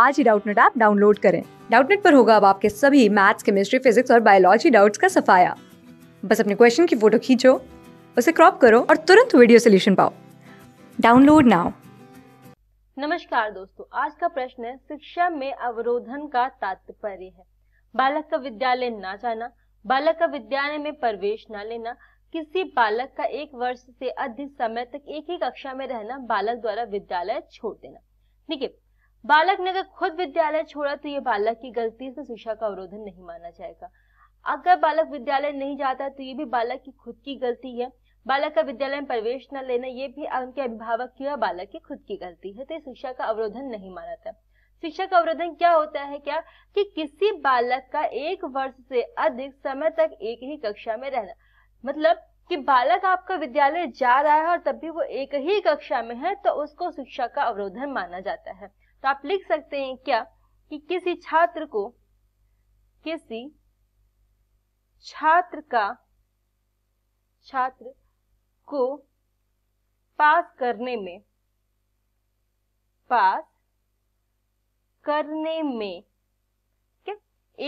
आज ही Doubtnut app download करें डाउटनेट पर होगा अब आपके सभी मैथ्स केमिस्ट्री फिजिक्स और बायोलॉजी डाउट्स का सफाया बस अपने क्वेश्चन की फोटो खींचो उसे क्रॉप करो और तुरंत वीडियो सोल्यूशन पाओ डाउनलोड नाउ नमस्कार दोस्तों आज का प्रश्न है शिक्षा में अवरोधन का तात्पर्य है बालक का विद्यालय न जाना बालक का विद्यालय में प्रवेश न लेना किसी बालक का एक वर्ष से अधिक समय तक एक ही कक्षा में रहना बालक द्वारा विद्यालय छोड़ देना ठीक है बालक ने अगर खुद विद्यालय छोड़ा तो ये बालक की गलती से शिक्षा का अवरोधन नहीं माना जाएगा अगर बालक विद्यालय नहीं जाता तो ये भी बालक की खुद की गलती है बालक का विद्यालय में प्रवेश न लेना ये भी उनके अभिभावक की और बालक की खुद की गलती है तो ये शिक्षा का अवरोधन नहीं माना था शिक्षा का अवरोधन क्या होता है क्या कि किसी बालक का एक वर्ष से अधिक समय तक एक ही कक्षा में रहना मतलब कि बालक आपका विद्यालय जा रहा है और तब भी वो एक ही कक्षा में है तो उसको शिक्षा का अवरोधन माना जाता है तो आप लिख सकते हैं क्या कि किसी छात्र को किसी छात्र का छात्र को पास करने में पास करने में क्या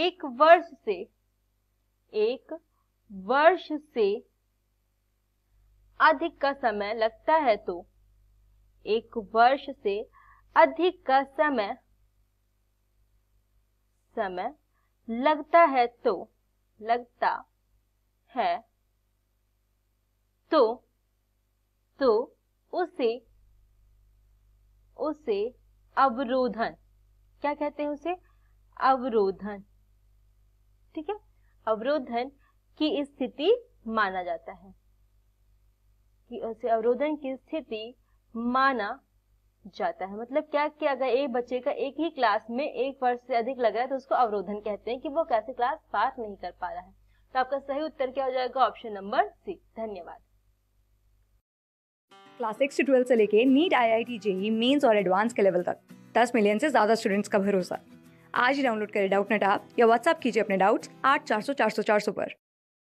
एक वर्ष से एक वर्ष से अधिक का समय लगता है तो एक वर्ष से अधिक का समय समय लगता है तो लगता है तो तो उसे उसे अवरोधन क्या कहते हैं उसे अवरोधन ठीक है अवरोधन की स्थिति माना जाता है कि उसे अवरोधन की स्थिति माना जाता है मतलब क्या कि अगर एक बच्चे का एक ही क्लास में एक वर्ष से अधिक लग रहा है तो उसको अवरोधन कहते हैं कि वो कैसे क्लास पास नहीं कर पा रहा है तो आपका सही उत्तर क्या हो जाएगा ऑप्शन नंबर सी धन्यवाद क्लास सिक्स से ट्वेल्थ से लेके NEET I I T JEE mains और एडवांस के लेवल तक दस मिलियन से ज्यादा स्टूडेंट्स का भरोसा आज ही डाउनलोड करें डाउट नेट आप या व्हाट्सअप कीजिए अपने डाउट्स आठ चार सौ चार सौ चार सौ पर